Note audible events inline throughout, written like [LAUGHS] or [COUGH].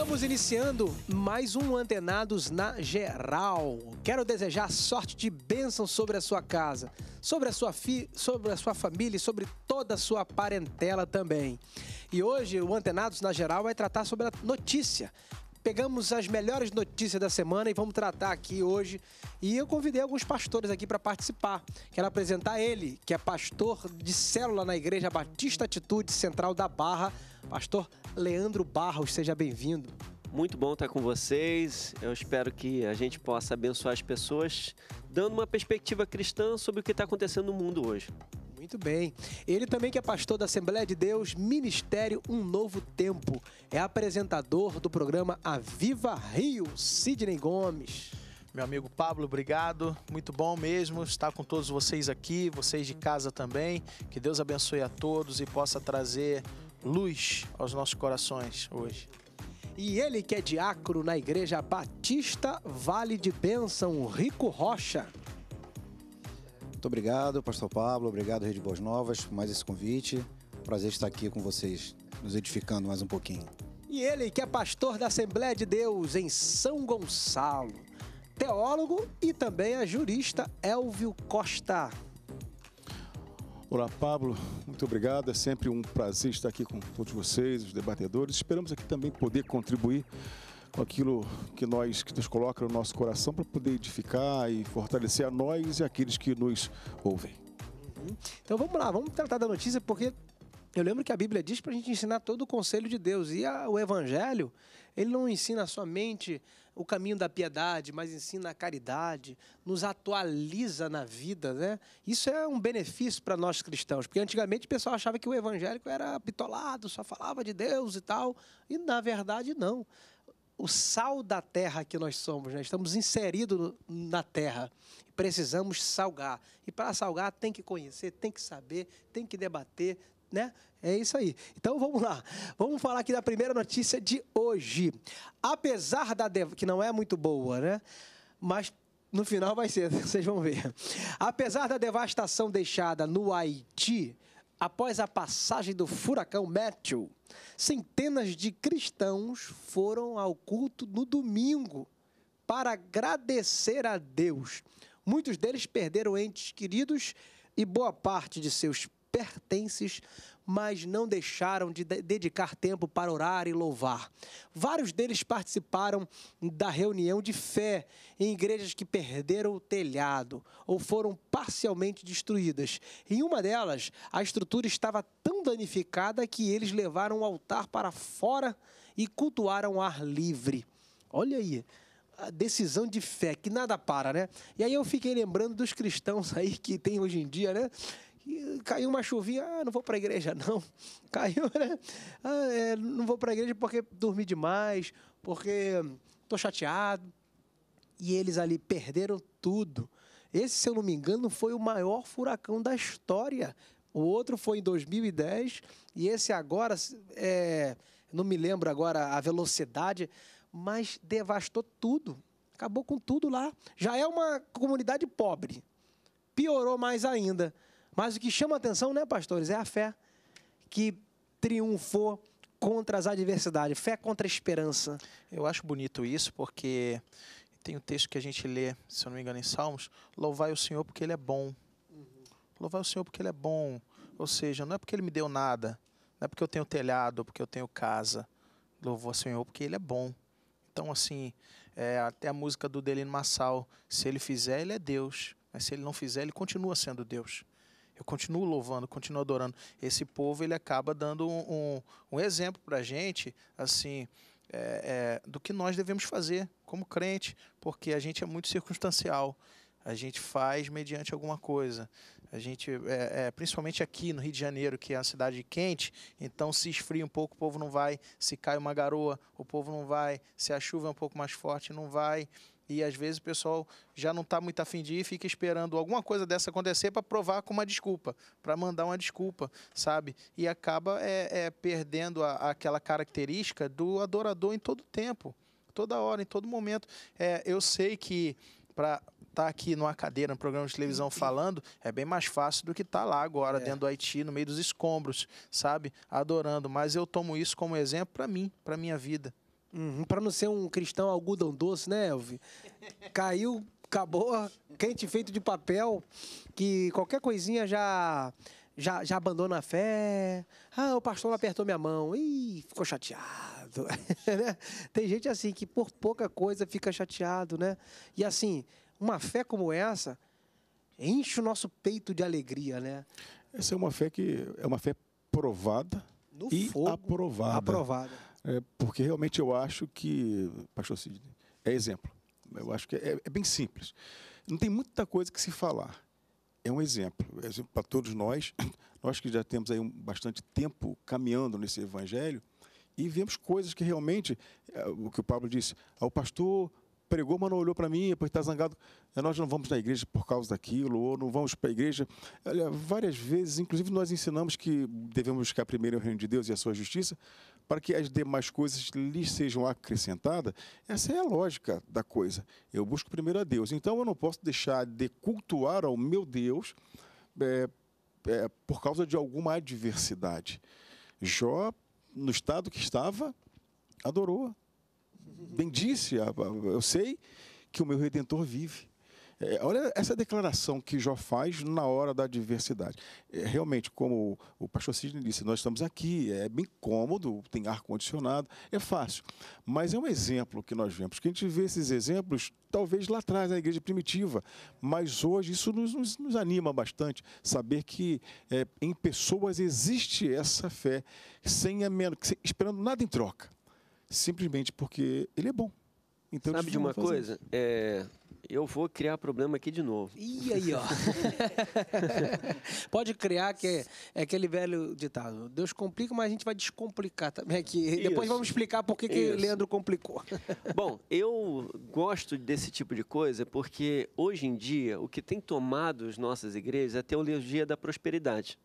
Estamos iniciando mais um Antenados na Geral. Quero desejar sorte de bênção sobre a sua casa, sobre a sua, fi, sobre a sua família e sobre toda a sua parentela também. E hoje o Antenados na Geral vai tratar sobre a notícia pegamos as melhores notícias da semana e vamos tratar aqui hoje. E eu convidei alguns pastores aqui para participar. Quero apresentar ele, que é pastor de célula na Igreja Batista Atitude Central da Barra, pastor Leandro Barros. Seja bem-vindo. Muito bom estar com vocês. Eu espero que a gente possa abençoar as pessoas, dando uma perspectiva cristã sobre o que está acontecendo no mundo hoje. Muito bem. Ele também que é pastor da Assembleia de Deus, Ministério Um Novo Tempo. É apresentador do programa Aviva Rio, Sidney Gomes. Meu amigo Pablo, obrigado. Muito bom mesmo estar com todos vocês aqui, vocês de casa também. Que Deus abençoe a todos e possa trazer luz aos nossos corações hoje. E ele que é diácono na Igreja Batista Vale de Bênção, Rico Rocha. Muito obrigado, Pastor Pablo, obrigado, Rede Boas Novas, por mais esse convite. Prazer estar aqui com vocês, nos edificando mais um pouquinho. E ele, que é pastor da Assembleia de Deus em São Gonçalo, teólogo e também a é jurista Elvio Costa. Olá, Pablo. Muito obrigado. É sempre um prazer estar aqui com todos vocês, os debatedores. Esperamos aqui também poder contribuir com aquilo que nós que nos coloca no nosso coração para poder edificar e fortalecer a nós e aqueles que nos ouvem. Uhum. Então vamos lá, vamos tratar da notícia porque eu lembro que a Bíblia diz para a gente ensinar todo o conselho de Deus e a, o Evangelho ele não ensina somente o caminho da piedade, mas ensina a caridade, nos atualiza na vida, né? Isso é um benefício para nós cristãos, porque antigamente o pessoal achava que o evangélico era pitolado, só falava de Deus e tal, e na verdade não o sal da terra que nós somos, né? estamos inseridos na terra. Precisamos salgar. E para salgar tem que conhecer, tem que saber, tem que debater, né? É isso aí. Então vamos lá. Vamos falar aqui da primeira notícia de hoje. Apesar da de... que não é muito boa, né? Mas no final vai ser, [LAUGHS] vocês vão ver. Apesar da devastação deixada no Haiti, Após a passagem do furacão Matthew, centenas de cristãos foram ao culto no domingo para agradecer a Deus. Muitos deles perderam entes queridos e boa parte de seus pertences, mas não deixaram de dedicar tempo para orar e louvar. Vários deles participaram da reunião de fé em igrejas que perderam o telhado ou foram parcialmente destruídas. Em uma delas, a estrutura estava tão danificada que eles levaram o altar para fora e cultuaram ar livre. Olha aí, a decisão de fé, que nada para, né? E aí eu fiquei lembrando dos cristãos aí que tem hoje em dia, né? E caiu uma chuvinha, ah, não vou para a igreja não. [LAUGHS] Caiu, né? Ah, é, não vou para a igreja porque dormi demais, porque estou chateado. E eles ali perderam tudo. Esse, se eu não me engano, foi o maior furacão da história. O outro foi em 2010 e esse agora, é, não me lembro agora a velocidade, mas devastou tudo. Acabou com tudo lá. Já é uma comunidade pobre. Piorou mais ainda. Mas o que chama atenção, né, pastores, é a fé que triunfou contra as adversidades, fé contra a esperança. Eu acho bonito isso porque tem um texto que a gente lê, se eu não me engano, em Salmos: Louvai o Senhor porque Ele é bom. Uhum. Louvai o Senhor porque Ele é bom. Ou seja, não é porque Ele me deu nada, não é porque eu tenho telhado, porque eu tenho casa. Louvou o Senhor porque Ele é bom. Então, assim, é, até a música do Delino Massal: se Ele fizer, Ele é Deus. Mas se Ele não fizer, Ele continua sendo Deus eu continuo louvando, continuo adorando esse povo, ele acaba dando um, um, um exemplo para a gente, assim, é, é, do que nós devemos fazer como crente, porque a gente é muito circunstancial. A gente faz mediante alguma coisa. A gente, é, é, principalmente aqui no Rio de Janeiro, que é uma cidade quente, então se esfria um pouco, o povo não vai. Se cai uma garoa, o povo não vai. Se a chuva é um pouco mais forte, não vai. E às vezes o pessoal já não está muito afim de ir, fica esperando alguma coisa dessa acontecer para provar com uma desculpa, para mandar uma desculpa, sabe? E acaba é, é perdendo a, aquela característica do adorador em todo tempo, toda hora, em todo momento. É, eu sei que para estar tá aqui numa cadeira, no programa de televisão uhum. falando, é bem mais fácil do que estar tá lá agora, é. dentro do Haiti, no meio dos escombros, sabe? Adorando. Mas eu tomo isso como exemplo para mim, para minha vida. Uhum, para não ser um cristão algodão doce, né, Elvi? Caiu, acabou, quente feito de papel, que qualquer coisinha já já, já abandona a fé. Ah, o pastor apertou minha mão. Ih, ficou chateado. [LAUGHS] Né? Tem gente assim que por pouca coisa fica chateado, né? E assim, uma fé como essa enche o nosso peito de alegria, né? Essa é uma fé que é uma fé provada no e fogo, aprovada. Aprovada. É, porque realmente eu acho que, pastor Sidney, é exemplo. Eu acho que é, é bem simples. Não tem muita coisa que se falar. É um exemplo. É um exemplo para todos nós. [COUGHS] Nós que já temos aí um, bastante tempo caminhando nesse evangelho e vemos coisas que realmente, é, o que o Pablo disse, ah, o pastor pregou, mas não olhou para mim, pois está zangado. É, nós não vamos na igreja por causa daquilo, ou não vamos para a igreja. Olha, várias vezes, inclusive, nós ensinamos que devemos buscar primeiro o reino de Deus e a sua justiça, para que as demais coisas lhes sejam acrescentadas, essa é a lógica da coisa. Eu busco primeiro a Deus. Então eu não posso deixar de cultuar ao meu Deus é, é, por causa de alguma adversidade. Jó, no estado que estava, adorou. bendisse eu sei que o meu redentor vive. É, olha essa declaração que Jó faz na hora da adversidade. É, realmente, como o pastor Sidney disse, nós estamos aqui, é bem cômodo, tem ar-condicionado, é fácil. Mas é um exemplo que nós vemos, que a gente vê esses exemplos talvez lá atrás, na igreja primitiva, mas hoje isso nos, nos, nos anima bastante, saber que é, em pessoas existe essa fé, sem a menos, esperando nada em troca, simplesmente porque ele é bom. Então, Sabe de uma coisa? É, eu vou criar problema aqui de novo. E aí, ó. [LAUGHS] Pode criar, que é, é, aquele velho ditado. Deus complica, mas a gente vai descomplicar também aqui. Isso. Depois vamos explicar por que, Leandro complicou. [LAUGHS] Bom, eu gosto desse tipo de coisa porque hoje em dia o que tem tomado as nossas igrejas é a teologia da prosperidade.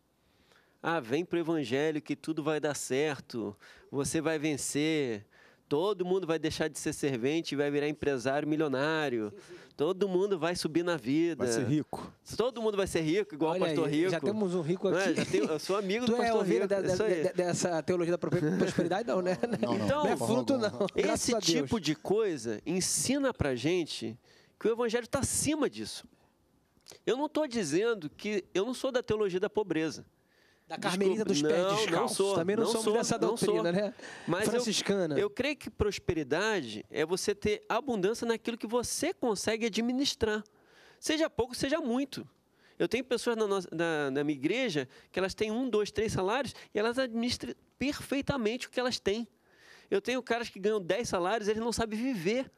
Ah, vem para o evangelho que tudo vai dar certo, você vai vencer Todo mundo vai deixar de ser servente e vai virar empresário milionário. Todo mundo vai subir na vida. Vai ser rico. Todo mundo vai ser rico, igual Olha o pastor aí, rico. Já temos um rico é? aqui. É? Tenho, eu sou amigo [LAUGHS] tu do é pastor é rico. Da, é da, dessa teologia da [LAUGHS] prosperidade, não, né? Não, não, então, não é fruto, não. Esse tipo de coisa ensina pra gente que o evangelho está acima disso. Eu não estou dizendo que. Eu não sou da teologia da pobreza. Da Carmelita dos não, Pés Descalços. Não sou, Também não, não somos sou, dessa doutrina, né? Mas Franciscana. Eu, eu creio que prosperidade é você ter abundância naquilo que você consegue administrar. Seja pouco, seja muito. Eu tenho pessoas na, nossa, na, na minha igreja que elas têm um, dois, três salários e elas administram perfeitamente o que elas têm. Eu tenho caras que ganham dez salários e eles não sabem viver.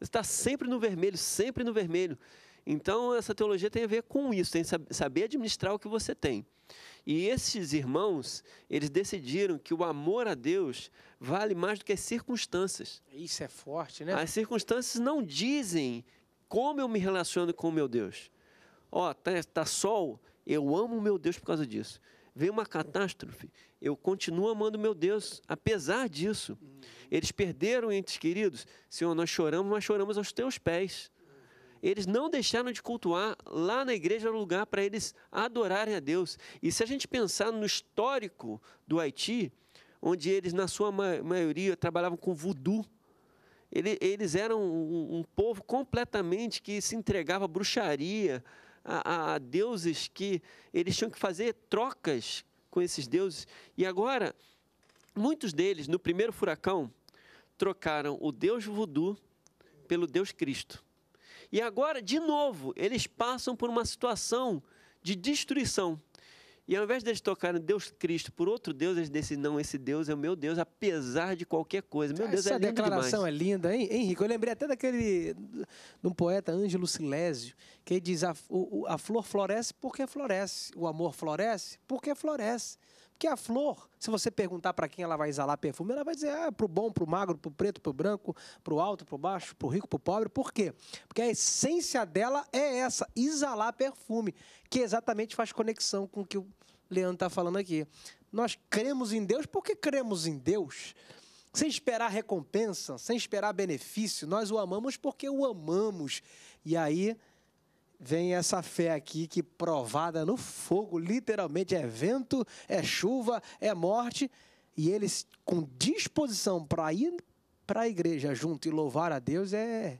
Está sempre no vermelho, sempre no vermelho. Então, essa teologia tem a ver com isso, tem saber administrar o que você tem. E esses irmãos, eles decidiram que o amor a Deus vale mais do que as circunstâncias. Isso é forte, né? As circunstâncias não dizem como eu me relaciono com o meu Deus. Ó, oh, tá, tá sol, eu amo o meu Deus por causa disso vem uma catástrofe, eu continuo amando o meu Deus, apesar disso. Uhum. Eles perderam entes queridos. Senhor, nós choramos, mas choramos aos teus pés eles não deixaram de cultuar. Lá na igreja era um lugar para eles adorarem a Deus. E se a gente pensar no histórico do Haiti, onde eles, na sua maioria, trabalhavam com voodoo, eles eram um, povo completamente que se entregava à bruxaria, a, a deuses que eles tinham que fazer trocas com esses deuses. E agora, muitos deles, no primeiro furacão, trocaram o Deus voodoo pelo Deus Cristo. E agora, de novo, eles passam por uma situação de destruição. E ao invés deles tocarem Deus Cristo por outro Deus, eles decidem, não, esse Deus é o meu Deus, apesar de qualquer coisa. Meu Deus Essa é lindo declaração demais. é linda, hein, Henrique? Eu lembrei até daquele, de um poeta, Ângelo Silésio, que diz, a, o, a flor floresce porque floresce, o amor floresce porque floresce. Porque a flor, se você perguntar para quem ela vai exalar perfume, ela vai dizer ah, para o bom, para o magro, para o preto, para o branco, para o alto, para o baixo, para o rico, para o pobre. Por quê? Porque a essência dela é essa, exalar perfume, que exatamente faz conexão com o que o Leandro está falando aqui. Nós cremos em Deus porque cremos em Deus. Sem esperar recompensa, sem esperar benefício, nós o amamos porque o amamos. E aí vem essa fé aqui que provada no fogo, literalmente é vento, é chuva, é morte, e eles com disposição para ir para a igreja junto e louvar a Deus é,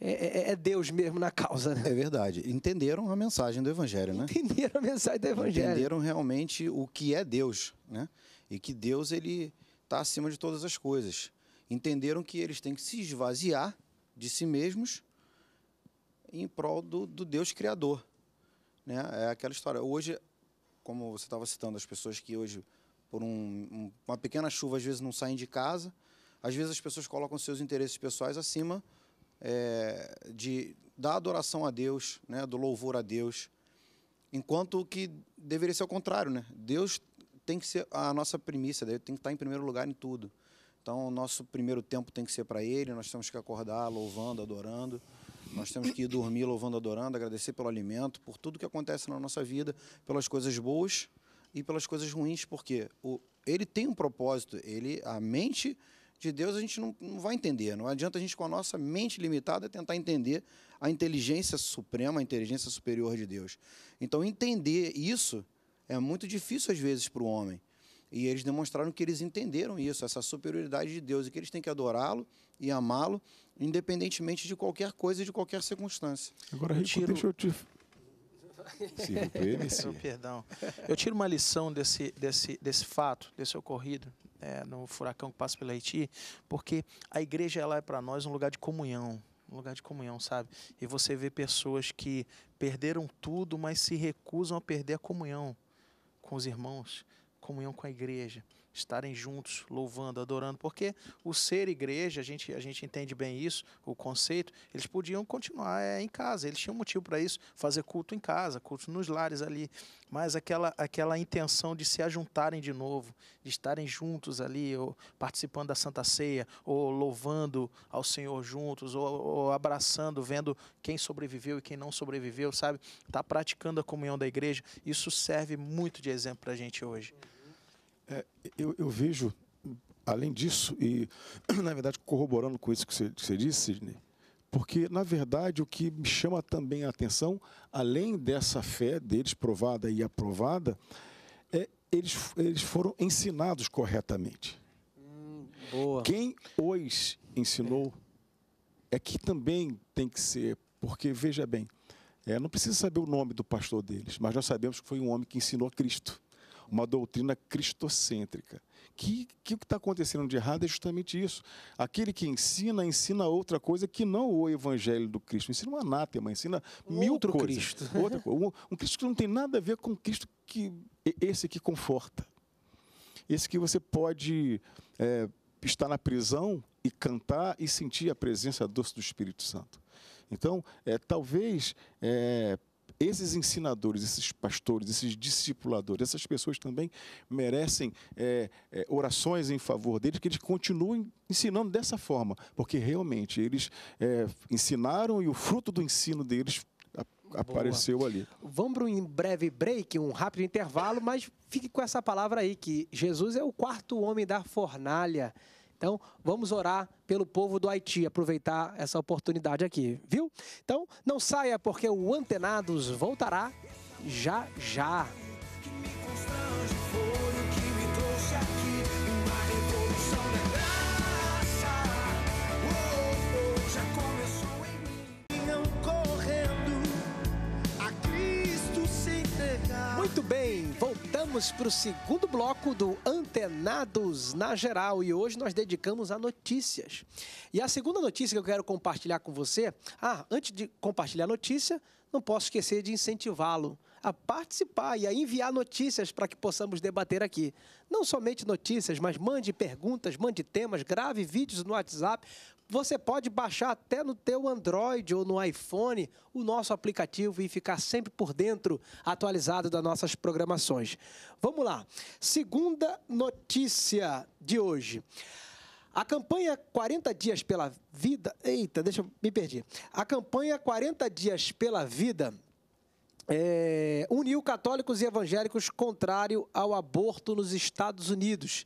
é, é, é, Deus mesmo na causa. Né? É verdade. Entenderam a mensagem do Evangelho, né? Entenderam a mensagem do Evangelho. Entenderam realmente o que é Deus, né? E que Deus ele está acima de todas as coisas. Entenderam que eles têm que se esvaziar de si mesmos em prol do, do Deus Criador. Né? É aquela história. Hoje, como você estava citando, as pessoas que hoje, por um, um, uma pequena chuva, às vezes não saem de casa, às vezes as pessoas colocam seus interesses pessoais acima é, de, da adoração a Deus, né? do louvor a Deus, enquanto que deveria ser o contrário. Né? Deus tem que ser a nossa primícia, Deus tem que estar em primeiro lugar em tudo. Então, o nosso primeiro tempo tem que ser para Ele, nós temos que acordar louvando, adorando. Nós temos que ir dormir louvando, adorando, agradecer pelo alimento, por tudo que acontece na nossa vida, pelas coisas boas e pelas coisas ruins, porque o, ele tem um propósito, ele, a mente de Deus a gente não, não vai entender. Não adianta a gente, com a nossa mente limitada, tentar entender a inteligência suprema, a inteligência superior de Deus. Então, entender isso é muito difícil às vezes para o homem. E eles demonstraram que eles entenderam isso, essa superioridade de Deus, e que eles têm que adorá-lo e amá-lo, independentemente de qualquer coisa e de qualquer circunstância. Agora, Rico, tiro... deixa eu te. [LAUGHS] Se eu, perdão. eu tiro uma lição desse, desse, desse fato, desse ocorrido é, no furacão que passa pelo Haiti, porque a igreja ela é para nós um lugar de comunhão, um lugar de comunhão, sabe? E você vê pessoas que perderam tudo, mas se recusam a perder a comunhão com os irmãos comunhão com a igreja, estarem juntos, louvando, adorando, porque o ser igreja, a gente, a gente entende bem isso, o conceito, eles podiam continuar é, em casa, eles tinham motivo para isso, fazer culto em casa, culto nos lares ali, mas aquela, aquela intenção de se ajuntarem de novo, de estarem juntos ali, ou participando da Santa Ceia, ou louvando ao Senhor juntos, ou, ou abraçando, vendo quem sobreviveu e quem não sobreviveu, sabe? Está praticando a comunhão da igreja, isso serve muito de exemplo para a gente hoje. É, eu, eu, vejo, além disso, e [CLEARS THROAT] na verdade corroborando com isso que você, que você disse, Sidney, porque na verdade o que me chama também a atenção, além dessa fé deles provada e aprovada, é eles, eles foram ensinados corretamente. Hum, Quem os ensinou é. é que também tem que ser, porque veja bem, é, não precisa saber o nome do pastor deles, mas nós sabemos que foi um homem que ensinou a Cristo uma doutrina cristocêntrica. Que, que o que está acontecendo de errado é justamente isso. Aquele que ensina, ensina outra coisa que não o evangelho do Cristo. Ensina um anátema, ensina um mil outro coisas. Cristo. Outra, um, um Cristo que não tem nada a ver com Cristo que esse que conforta. Esse que você pode é, estar na prisão e cantar e sentir a presença doce do Espírito Santo. Então, é, talvez é, esses ensinadores, esses pastores, esses discipuladores, essas pessoas também merecem é, é, orações em favor deles, que eles continuem ensinando dessa forma, porque realmente eles é, ensinaram e o fruto do ensino deles apareceu ali. Vamos para um breve break, um rápido intervalo, mas fique com essa palavra aí, que Jesus é o quarto homem da fornalha. Então, vamos orar pelo povo do Haiti, aproveitar essa oportunidade aqui, viu? Então, não saia porque o Antenados voltará já já. Que me Muito bem, voltamos para o segundo bloco do Antenados na Geral e hoje nós dedicamos a notícias. E a segunda notícia que eu quero compartilhar com você, ah, antes de compartilhar a notícia, não posso esquecer de incentivá-lo a participar e a enviar notícias para que possamos debater aqui. Não somente notícias, mas mande perguntas, mande temas, grave vídeos no WhatsApp, você pode baixar até no teu Android ou no iPhone o nosso aplicativo e ficar sempre por dentro, atualizado das nossas programações. Vamos lá. Segunda notícia de hoje. A campanha 40 dias pela vida, eita, deixa eu me perdi. A campanha 40 dias pela vida é, uniu católicos e evangélicos contrário ao aborto nos Estados Unidos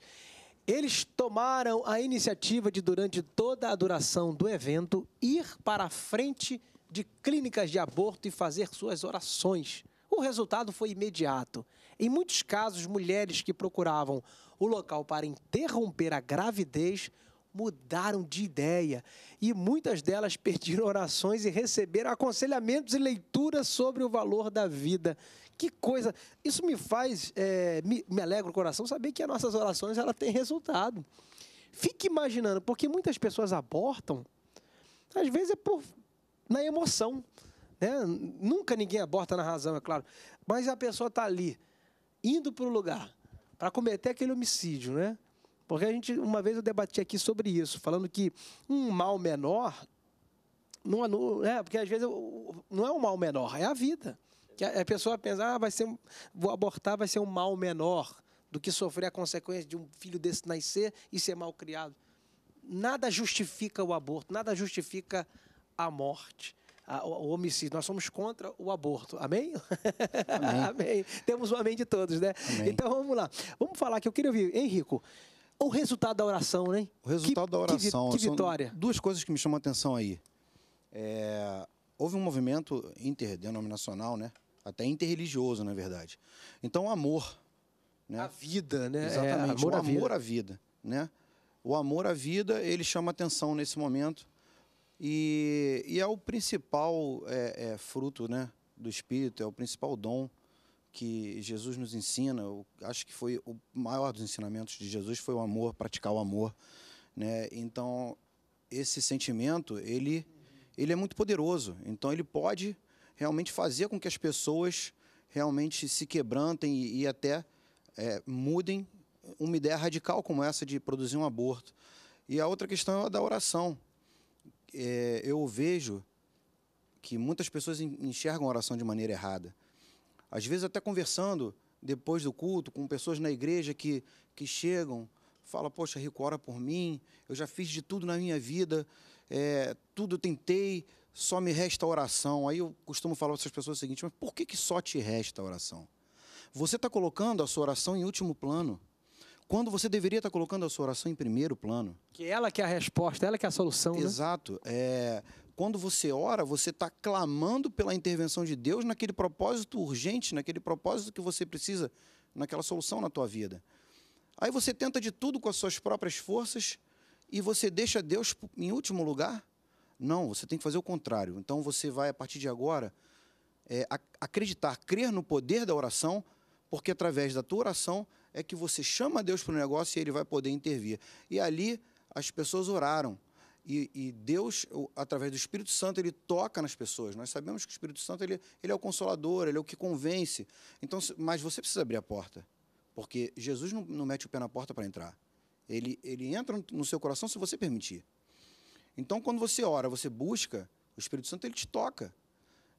eles tomaram a iniciativa de, durante toda a duração do evento, ir para a frente de clínicas de aborto e fazer suas orações. O resultado foi imediato. Em muitos casos, mulheres que procuravam o local para interromper a gravidez mudaram de ideia e muitas delas [LAUGHS] pediram orações e receberam aconselhamentos e leituras sobre o valor da vida que coisa! Isso me faz, é, me, me alegra o coração saber que as nossas orações ela tem resultado. Fique imaginando, porque muitas pessoas abortam, às vezes é por, na emoção. Né? Nunca ninguém aborta na razão, é claro. Mas a pessoa está ali, indo para o lugar, para cometer aquele homicídio, né? Porque a gente, uma vez eu debati aqui sobre isso, falando que um mal menor, não, é, não, é, porque às vezes não é um mal menor, é a vida. Que a, pessoa pensa, ah, vai ser, vou abortar, vai ser um mal menor do que sofrer a consequência de um filho desse nascer e ser mal criado. Nada justifica o aborto, nada justifica a morte o homicídio. Nós somos contra o aborto. Amém? Amém. [LAUGHS] amém. Temos o amém de todos, né? Amém. Então vamos lá. Vamos falar que eu queria ouvir, Henrico. O resultado da oração, né? O resultado que, da oração. Que, que vitória. São duas coisas que me chamam a atenção aí. É, houve um movimento interdenominacional, né? até interreligioso, na verdade. Então, o amor. Né? A vida, né? É, Exatamente. É, amor o amor à vida. à vida. né? O amor à vida, ele chama atenção nesse momento. E, e é o principal é, é, fruto né, do Espírito, é o principal dom que Jesus nos ensina. Eu acho que foi o maior dos ensinamentos de Jesus foi o amor, praticar o amor. Né? Então, esse sentimento, ele, ele é muito poderoso. Então, ele pode realmente fazer com que as pessoas realmente se quebrantem e, e até é, mudem uma ideia radical como essa de produzir um aborto. E a outra questão é a da oração. É, eu vejo que muitas pessoas enxergam a oração de maneira errada. Às vezes, até conversando depois do culto com pessoas na igreja que, que chegam, falam: Poxa, Rico, ora por mim, eu já fiz de tudo na minha vida, é, tudo tentei, só me resta oração. Aí eu costumo falar para essas pessoas o seguinte: mas por que, que só te resta oração? Você está colocando a sua oração em último plano, quando você deveria estar tá colocando a sua oração em primeiro plano. Que é ela que é a resposta, ela que é a solução. Né? Exato. Né? É, quando você ora, você está clamando pela intervenção de Deus naquele propósito urgente, naquele propósito que você precisa, naquela solução na tua vida. Aí você tenta de tudo com as suas próprias forças e você deixa Deus em último lugar não, você tem que fazer o contrário. Então você vai, a partir de agora, é, acreditar, crer no poder da oração, porque através da tua oração é que você chama Deus para o negócio e ele vai poder intervir. E ali as pessoas oraram. E, e, Deus, através do Espírito Santo, ele toca nas pessoas. Nós sabemos que o Espírito Santo ele, ele é o consolador, ele é o que convence. Então, mas você precisa abrir a porta, porque Jesus não, não mete o pé na porta para entrar. Ele, ele entra no seu coração se você permitir. Então, quando você ora, você busca, o Espírito Santo ele te toca.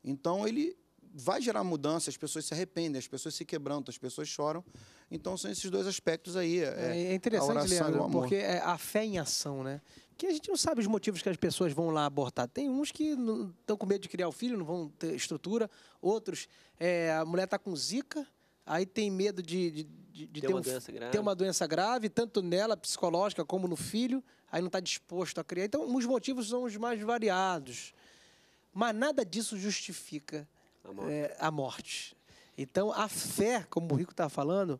Então, ele vai gerar mudança, as pessoas se arrependem, as pessoas se quebrantam, as pessoas choram. Então, são esses dois aspectos aí. É, é, é interessante, a oração, Leandro, porque é a fé em ação, né? que a gente não sabe os motivos que as pessoas vão lá abortar. Tem uns que estão com medo de criar o filho, não vão ter estrutura. Outros, é, a mulher está com zika, aí tem medo de, de, de ter, uma um, ter, uma doença grave, tanto nela psicológica como no filho aí não está disposto a criar. Então, os motivos são os mais variados. Mas nada disso justifica a morte. É, a morte. Então, a fé, como o Rico está falando,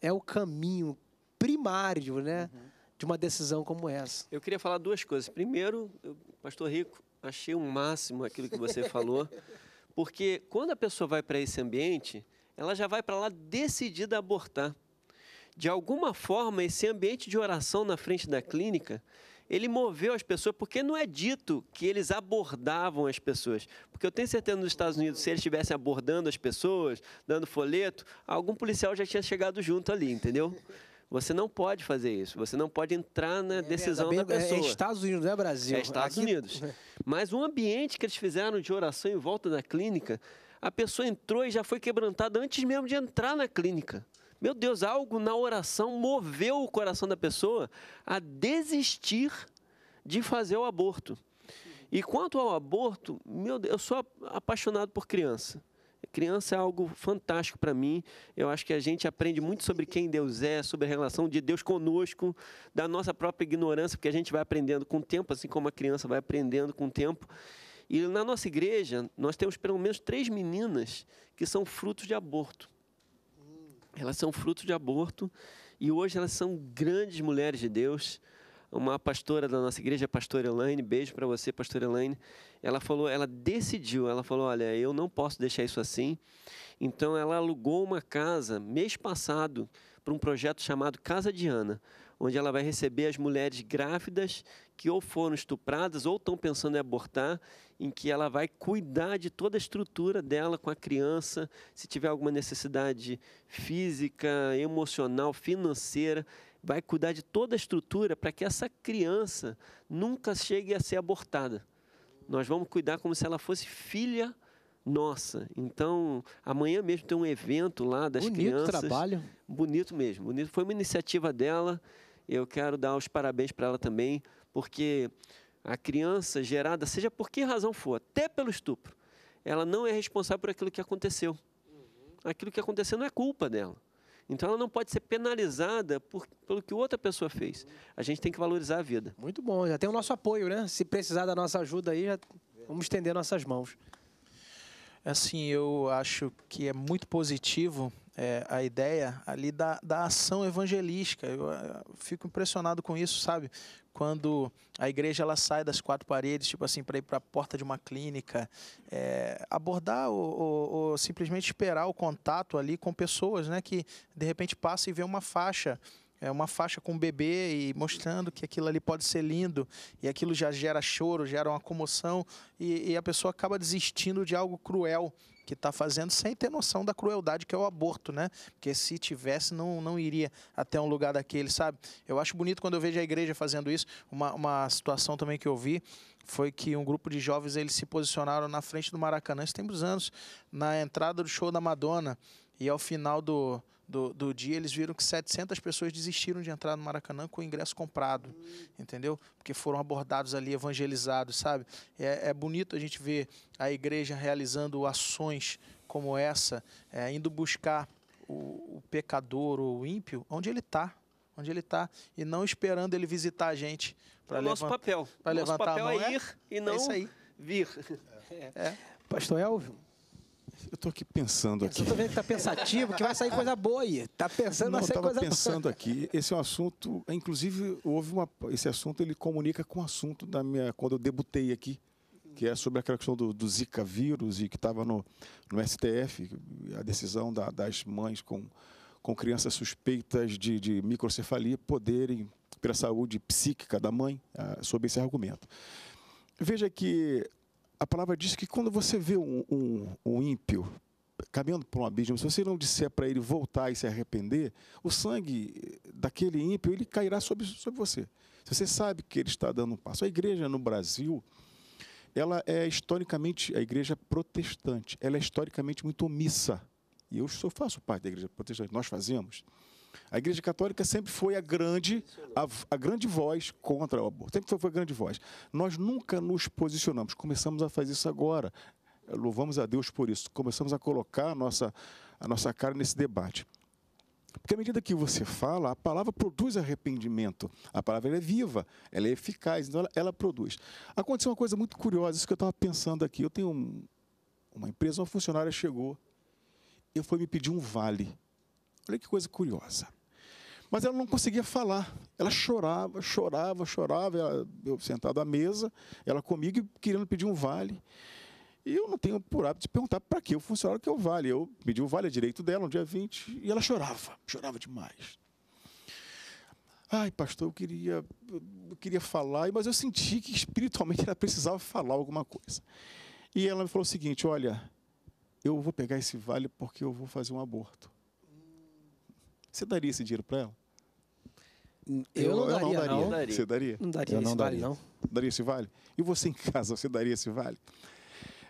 é o caminho primário né, uhum. de uma decisão como essa. Eu queria falar duas coisas. Primeiro, eu, Pastor Rico, achei o um máximo aquilo que você falou, porque quando a pessoa vai para esse ambiente, ela já vai para lá decidida a abortar de alguma forma, esse ambiente de oração na frente da clínica, ele moveu as pessoas, porque não é dito que eles abordavam as pessoas. Porque eu tenho certeza nos Estados Unidos, se eles estivessem abordando as pessoas, dando folheto, algum policial já tinha chegado junto ali, entendeu? Você não pode fazer isso. Você não pode entrar na é, decisão é, da, da pessoa. É Estados Unidos, não é Brasil. É Estados Aqui... Unidos. Mas o ambiente que eles fizeram de oração em volta da clínica, a pessoa entrou e já foi quebrantada antes mesmo de entrar na clínica. Meu Deus, algo na oração moveu o coração da pessoa a desistir de fazer o aborto. E quanto ao aborto, meu Deus, eu sou apaixonado por criança. Criança é algo fantástico para mim. Eu acho que a gente aprende muito sobre quem Deus é, sobre a relação de Deus conosco, da nossa própria ignorância, porque a gente vai aprendendo com o tempo, assim como a criança vai aprendendo com o tempo. E na nossa igreja, nós temos pelo menos três meninas que são frutos de aborto. Elas são fruto de aborto e hoje elas são grandes mulheres de Deus. Uma pastora da nossa igreja, a pastora Elaine, beijo para você, pastora Elaine. Ela falou, ela decidiu, ela falou: "Olha, eu não posso deixar isso assim". Então ela alugou uma casa mês passado para um projeto chamado Casa de Ana onde ela vai receber as mulheres grávidas que ou foram estupradas ou estão pensando em abortar, em que ela vai cuidar de toda a estrutura dela com a criança, se tiver alguma necessidade física, emocional, financeira, vai cuidar de toda a estrutura para que essa criança nunca chegue a ser abortada. Nós vamos cuidar como se ela fosse filha nossa. Então, amanhã mesmo tem um evento lá das bonito crianças. Bonito trabalho. Bonito mesmo. Bonito. Foi uma iniciativa dela eu quero dar os parabéns para ela também, porque a criança gerada, seja por que razão for, até pelo estupro, ela não é responsável por aquilo que aconteceu. Aquilo que aconteceu não é culpa dela. Então ela não pode ser penalizada por, pelo que outra pessoa fez. A gente tem que valorizar a vida. Muito bom, já tem o nosso apoio, né? Se precisar da nossa ajuda aí, já vamos estender nossas mãos. Assim, eu acho que é muito positivo é, a ideia ali da, da ação evangelística. Eu, eu, eh, fico impressionado com isso, sabe? Quando a igreja ela sai das quatro paredes, tipo assim, para ir para a porta de uma clínica, é, abordar ou, ou, ou simplesmente esperar o contato ali com pessoas, né? Que de repente passa e vê uma faixa é uma faixa com um bebê e mostrando que aquilo ali pode ser lindo e aquilo já gera choro, gera uma comoção e, e a pessoa acaba desistindo de algo cruel que está fazendo sem ter noção da crueldade que é o aborto, né? Porque se tivesse, não, não iria até um lugar daquele, sabe? Eu acho bonito quando eu vejo a igreja fazendo isso. Uma, uma situação também que eu vi foi que um grupo de jovens eles se posicionaram na frente do Maracanã, isso tem uns anos, na entrada do show da Madonna. E ao final do, do, do dia, eles viram que 700 pessoas desistiram de entrar no Maracanã com o ingresso comprado, entendeu? Porque foram abordados ali, evangelizados, sabe? É, é bonito a gente ver a igreja realizando ações como essa, é, indo buscar o, o pecador ou o ímpio onde ele está, onde ele está e não esperando ele visitar a gente para é levantar. Nosso papel. Para levantar papel a mão, é né? ir e é não é vir. É. Pastor Elvio, eu estou aqui pensando aqui. Você está está pensativo, que vai sair coisa boa aí. Está pensando, Não, vai sair coisa pensando aqui. Esse é um assunto, inclusive, houve uma, esse assunto ele comunica com o assunto da minha quando eu debutei aqui, que é sobre aquela questão do, do Zika vírus e que estava no, no STF, a decisão da, das mães com, com crianças suspeitas de, de microcefalia poderem, pela saúde psíquica da mãe, ah, sob esse argumento. Veja que a palavra diz que quando você vê um, um, um ímpio caminhando por um abismo, se você não disser para ele voltar e se arrepender, o sangue daquele ímpio ele cairá sobre, sobre você. Se você sabe que ele está dando um passo. A igreja no Brasil, ela é historicamente, a igreja protestante, ela é historicamente muito omissa. E eu sou, faço parte da igreja protestante, nós fazemos. A Igreja Católica sempre foi a grande, a, a grande voz contra o aborto. Sempre foi a grande voz. Nós nunca nos posicionamos. Começamos a fazer isso agora. Louvamos a Deus por isso. Começamos a colocar a nossa, a nossa cara nesse debate. Porque à medida que você fala, a palavra produz arrependimento. A palavra é viva, ela é eficaz, então ela, ela produz. Aconteceu uma coisa muito curiosa, isso que eu estava pensando aqui. Eu tenho um, uma empresa, uma funcionária chegou e foi me pedir um vale. Olha que coisa curiosa. Mas ela não conseguia falar. Ela chorava, chorava, chorava. Ela, eu sentado à mesa, ela comigo querendo pedir um vale. E eu não tenho por hábito de perguntar para que o funcionário que é o vale. Eu pedi o vale, é direito dela, no dia 20, e ela chorava, chorava demais. Ai, pastor, eu queria, eu queria falar, mas eu senti que espiritualmente ela precisava falar alguma coisa. E ela me falou o seguinte: olha, eu vou pegar esse vale porque eu vou fazer um aborto. Você daria esse dinheiro para ela? Eu, eu, não, daria, não, daria. não daria. Você daria? Não daria eu não daria. vale, não. Daria esse vale? E você em casa, você daria esse vale?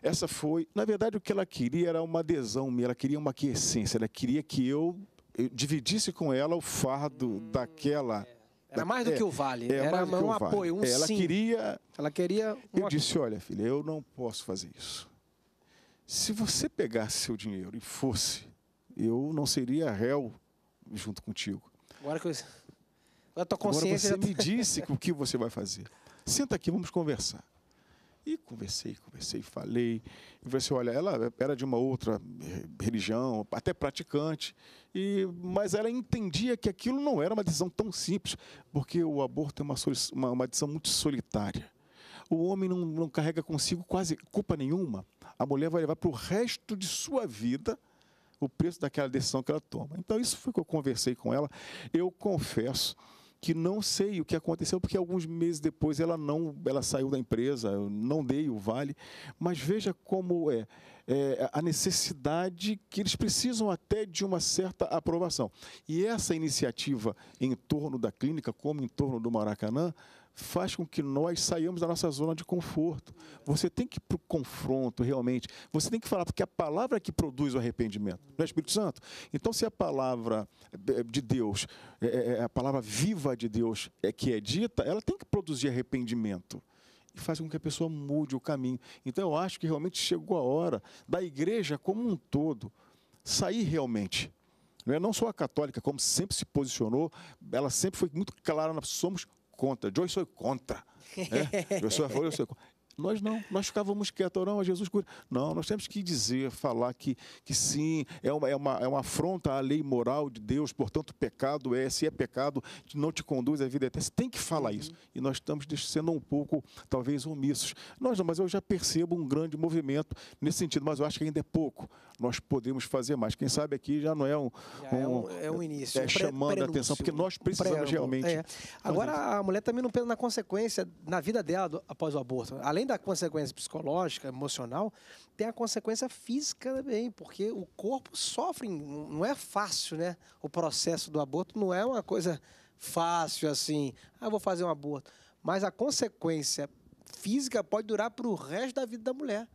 Essa foi... Na verdade, o que ela queria era uma adesão minha, ela queria uma quiescência, ela queria que eu, eu dividisse com ela o fardo hum, daquela... É. Era mais do é, que o é, vale. É, era um vale. apoio, um ela sim. Queria, ela queria... Eu disse, olha, filha, eu não posso fazer isso. Se você pegasse seu dinheiro e fosse, eu não seria réu junto contigo. Agora que eu... Agora, tua consciência Agora você tá me disse [LAUGHS] o que você vai fazer. Senta aqui, vamos conversar. E conversei, conversei, falei. E você assim, olha, ela era de uma outra eh, religião, até praticante, e, mas ela entendia que aquilo não era uma decisão tão simples, porque o aborto é uma, uma, uma decisão muito solitária. O homem não, não carrega consigo quase culpa nenhuma. A mulher vai levar para o resto de sua vida o preço daquela decisão que ela toma. Então, isso foi o que eu conversei com ela. Eu confesso que não sei o que aconteceu, porque alguns meses depois ela não ela saiu da empresa, eu não dei o vale, mas veja como é, é, a necessidade que eles precisam até de uma certa aprovação. E essa iniciativa em torno da clínica, como em torno do Maracanã, faz com que nós saiamos da nossa zona de conforto. Você tem que ir para o confronto, realmente. Você tem que falar, porque é a palavra é que produz o arrependimento, não é Espírito Santo? Então, se a palavra eh, de Deus, eh, eh, a palavra viva de Deus é que é dita, ela tem que produzir arrependimento e faz com que a pessoa mude o caminho. Então eu acho que realmente chegou a hora da igreja como um todo sair realmente. Não é? só a católica, como sempre se posicionou, ela sempre foi muito clara, nós somos contra. Joyce foi contra. Né? [LAUGHS] Joyce foi a favor, eu sou contra. Nós não, nós ficávamos quietos, não, Jesus cura. Não, nós temos que dizer, falar que, que sim, é uma, é, uma, é uma afronta à lei moral de Deus, portanto, pecado é, se é pecado, não te conduz à vida eterna. Você tem que falar isso. Uhum. E nós estamos sendo um pouco, talvez, omissos. Nós não, mas eu já percebo um grande movimento nesse sentido, mas eu acho que ainda é pouco. Nós podemos fazer mais. Quem sabe aqui já não é um. É um, é, um é, um, início. É, um chamando a atenção, porque nós precisamos realmente. É. Agora, a mulher também não pensa na consequência na vida dela após o aborto. Além além da consequência psicológica, emocional, tem a consequência física também, porque o corpo sofre, não é fácil, né? O processo do aborto não é uma coisa fácil assim, ah, vou fazer um aborto. Mas a consequência física pode durar para o resto da vida da mulher.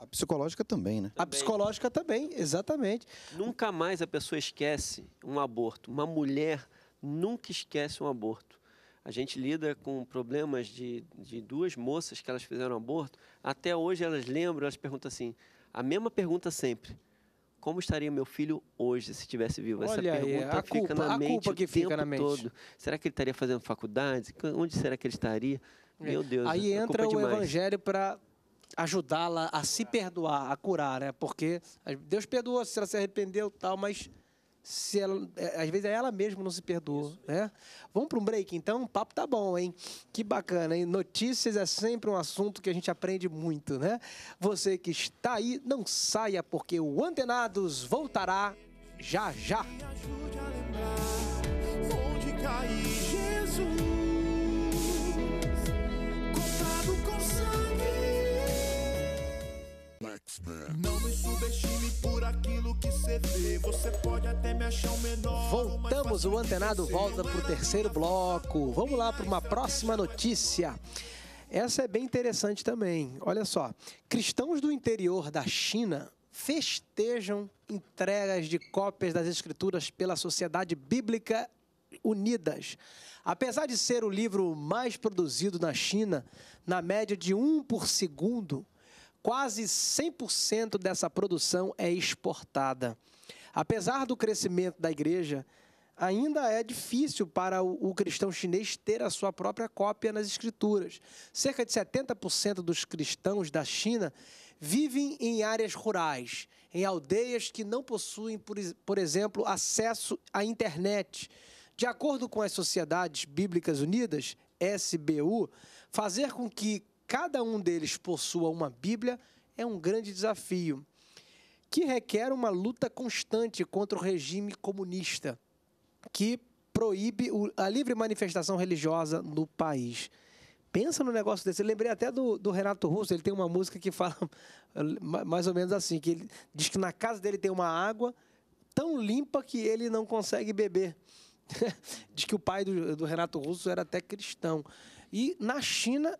A psicológica também, né? Também. A psicológica também, exatamente. Nunca mais a pessoa esquece um aborto. Uma mulher nunca esquece um aborto. A gente lida com problemas de, de duas moças que elas fizeram aborto. Até hoje elas lembram, elas perguntam assim, a mesma pergunta sempre. Como estaria meu filho hoje se estivesse vivo? Olha Essa pergunta aí, fica culpa, na mente que o fica tempo na mente. todo. Será que ele estaria fazendo faculdade? Onde será que ele estaria? É. Meu Deus, Aí é entra o demais. evangelho para ajudá-la a se perdoar, a curar, né? Porque ah, Deus perdoou, se ela se arrependeu, tal, mas se ela, é, às vezes é ela mesma não se perdoa, isso, né? Vamos para um break então, o papo tá bom, hein? Que bacana, hein? Notícias é sempre um assunto que a gente aprende muito, né? Você que está aí, não saia porque o Antenados voltará já já. Me ajude a lembrar onde caí, Jesus. Não me subestime por aquilo que você vê. Você pode até me achar o menor. Voltamos, o antenado volta para o terceiro bloco. Vamos lá para uma próxima notícia. Essa é bem interessante também. Olha só. Cristãos do interior da China festejam entregas de cópias das Escrituras pela Sociedade Bíblica Unidas. Apesar de ser o livro mais produzido na China, na média de um por segundo, quase 100% dessa produção é exportada. Apesar do crescimento da igreja, ainda é difícil para o, cristão chinês ter a sua própria cópia nas escrituras. Cerca de 70% dos cristãos da China vivem em áreas rurais, em aldeias que não possuem, por exemplo, acesso à internet. De acordo com as Sociedades Bíblicas Unidas, SBU, fazer com que cada um deles possua uma Bíblia é um grande desafio, que requer uma luta constante contra o regime comunista, que proíbe a livre manifestação religiosa no país. Pensa no negócio desse. Eu lembrei até do, do, Renato Russo, ele tem uma música que fala [LAUGHS] mais ou menos assim, que ele diz que na casa dele tem uma água tão limpa que ele não consegue beber. [LAUGHS] diz que o pai do, do Renato Russo era até cristão. E na China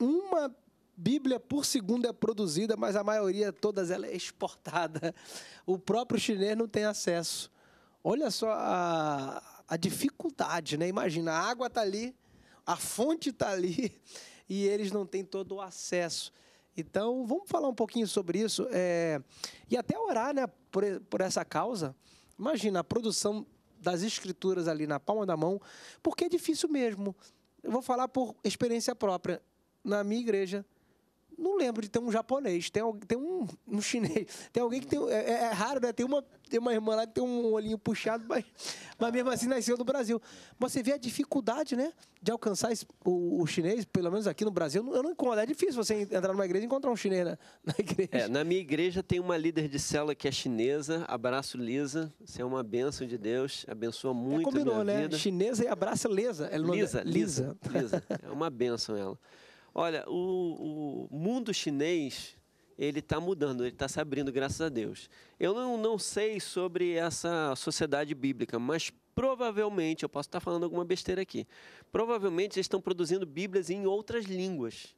uma Bíblia por segundo é produzida, mas a maioria, todas ela é exportada. O próprio chinês não tem acesso. Olha só a, a dificuldade, né? Imagina, a água está ali, a fonte está ali, [LAUGHS] e eles não têm todo o acesso. Então, vamos falar um pouquinho sobre isso é, e até orar né, por, por essa causa. Imagina a produção das escrituras ali na palma da mão, porque é difícil mesmo. Eu vou falar por experiência própria na minha igreja, não lembro de ter um japonês. Tem, tem um, um chinês. Tem alguém que tem. É, é, é, raro, né? Tem uma, tem uma irmã lá que tem um olhinho puxado, mas, mas mesmo assim nasceu no Brasil. você vê a dificuldade, né? De alcançar o, o, chinês, pelo menos aqui no Brasil. Eu não encontro. É difícil você entrar numa igreja e encontrar um chinês na, na igreja. É, na minha igreja tem uma líder de célula que é chinesa. Abraço Lisa. Você é uma bênção de Deus. Abençoa muito é, combinou, a minha né? Vida. Chinesa e Abraço Lisa, é Lisa. Lisa. Lisa. É uma bênção ela. Olha, o, o mundo chinês ele está mudando, ele está se abrindo, graças a Deus. Eu não, não sei sobre essa sociedade bíblica, mas provavelmente, eu posso estar falando alguma besteira aqui, provavelmente eles estão produzindo Bíblias em outras línguas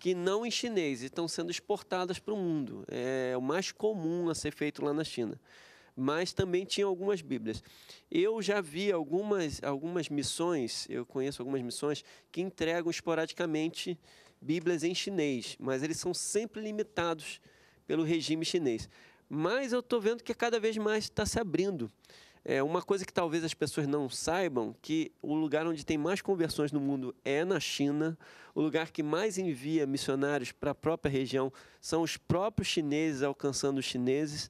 que não em chinês e estão sendo exportadas para o mundo. É o mais comum a ser feito lá na China mas também tinha algumas Bíblias. Eu já vi algumas, algumas missões, eu conheço algumas missões, que entregam esporadicamente Bíblias em chinês, mas eles são sempre limitados pelo regime chinês. Mas eu estou vendo que cada vez mais está se abrindo. É uma coisa que talvez as pessoas não saibam que o lugar onde tem mais conversões no mundo é na China. O lugar que mais envia missionários para a própria região são os próprios chineses alcançando os chineses.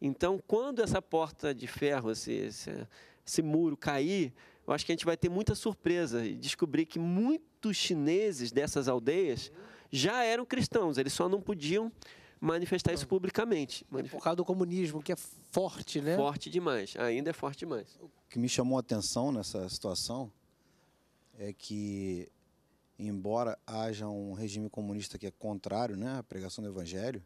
Então, quando essa porta de ferro, esse, esse, esse muro cair, eu acho que a gente vai ter muita surpresa e descobrir que muitos chineses dessas aldeias já eram cristãos, eles só não podiam manifestar isso publicamente. É por causa do comunismo, que é forte, né? Forte demais, ainda é forte demais. O que me chamou a atenção nessa situação é que, embora haja um regime comunista que é contrário né, à pregação do evangelho,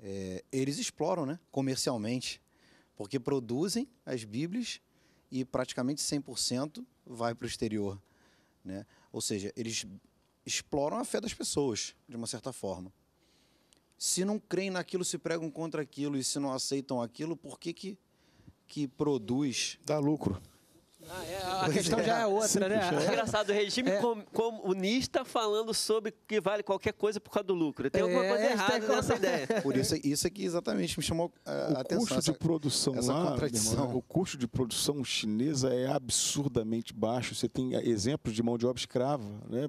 é, eles exploram né, comercialmente, porque produzem as Bíblias e praticamente 100% vai para o exterior. Né? Ou seja, eles exploram a fé das pessoas, de uma certa forma. Se não creem naquilo, se pregam contra aquilo e se não aceitam aquilo, por que, que, que produz. Dá lucro ah, é, a pois questão é, já é outra, né? É engraçado, o regime é. comunista falando sobre que vale qualquer coisa por causa do lucro. Tem alguma é, coisa errada nessa ideia. [LAUGHS] Por isso, isso aqui é exatamente me chamou é, a o atenção. O custo essa, de produção essa lá, irmão, o custo de produção chinesa é absurdamente baixo. Você tem exemplos de mão de obra escrava, né?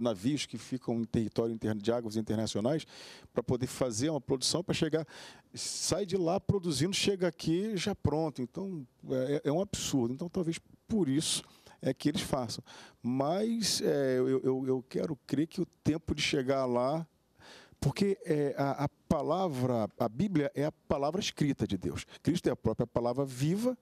navios que ficam em território de águas internacionais para poder fazer uma produção para chegar sai de lá produzindo chega aqui já pronto então é, é, é um absurdo então talvez por isso é que eles façam mas é, eu, eu, eu, quero crer que o tempo de chegar lá porque é, a, a palavra a Bíblia é a palavra escrita de Deus Cristo é a própria palavra viva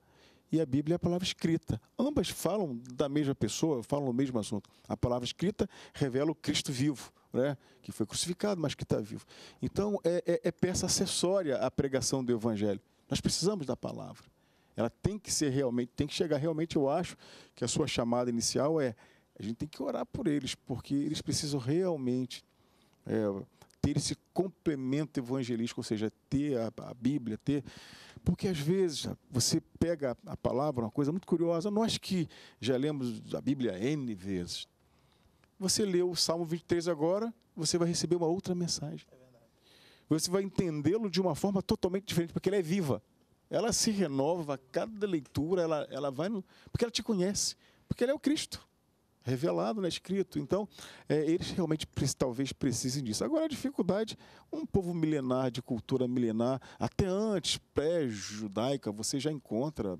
e a Bíblia é a palavra escrita. Ambas falam da mesma pessoa, falam o mesmo assunto. A palavra escrita revela o Cristo vivo, né? que foi crucificado, mas que está vivo. Então, é, é, é peça acessória à pregação do Evangelho. Nós precisamos da palavra. Ela tem que ser realmente, tem que chegar realmente, eu acho, que a sua chamada inicial é a gente tem que orar por eles, porque eles precisam realmente é, ter esse complemento evangelístico, ou seja, ter a, a Bíblia, ter porque às vezes você pega a palavra, uma coisa muito curiosa, nós que já lemos a Bíblia N vezes, você leu o Salmo 23 agora, você vai receber uma outra mensagem. É você vai entendê-lo de uma forma totalmente diferente, porque ela é viva. Ela se renova a cada leitura, ela, ela vai no, porque ela te conhece, porque ela é o Cristo revelado, né, escrito. Então, é, eles realmente talvez precisem disso. Agora, a dificuldade, um povo milenar, de cultura milenar, até antes, pré-judaica, você já encontra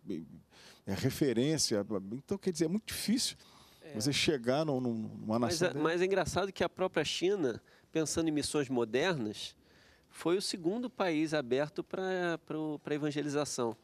é, referência. Então, quer dizer, é muito difícil é. você chegar num, numa nação. Mas, é, mas é engraçado que a própria China, pensando em missões modernas, foi o segundo país aberto para a evangelização.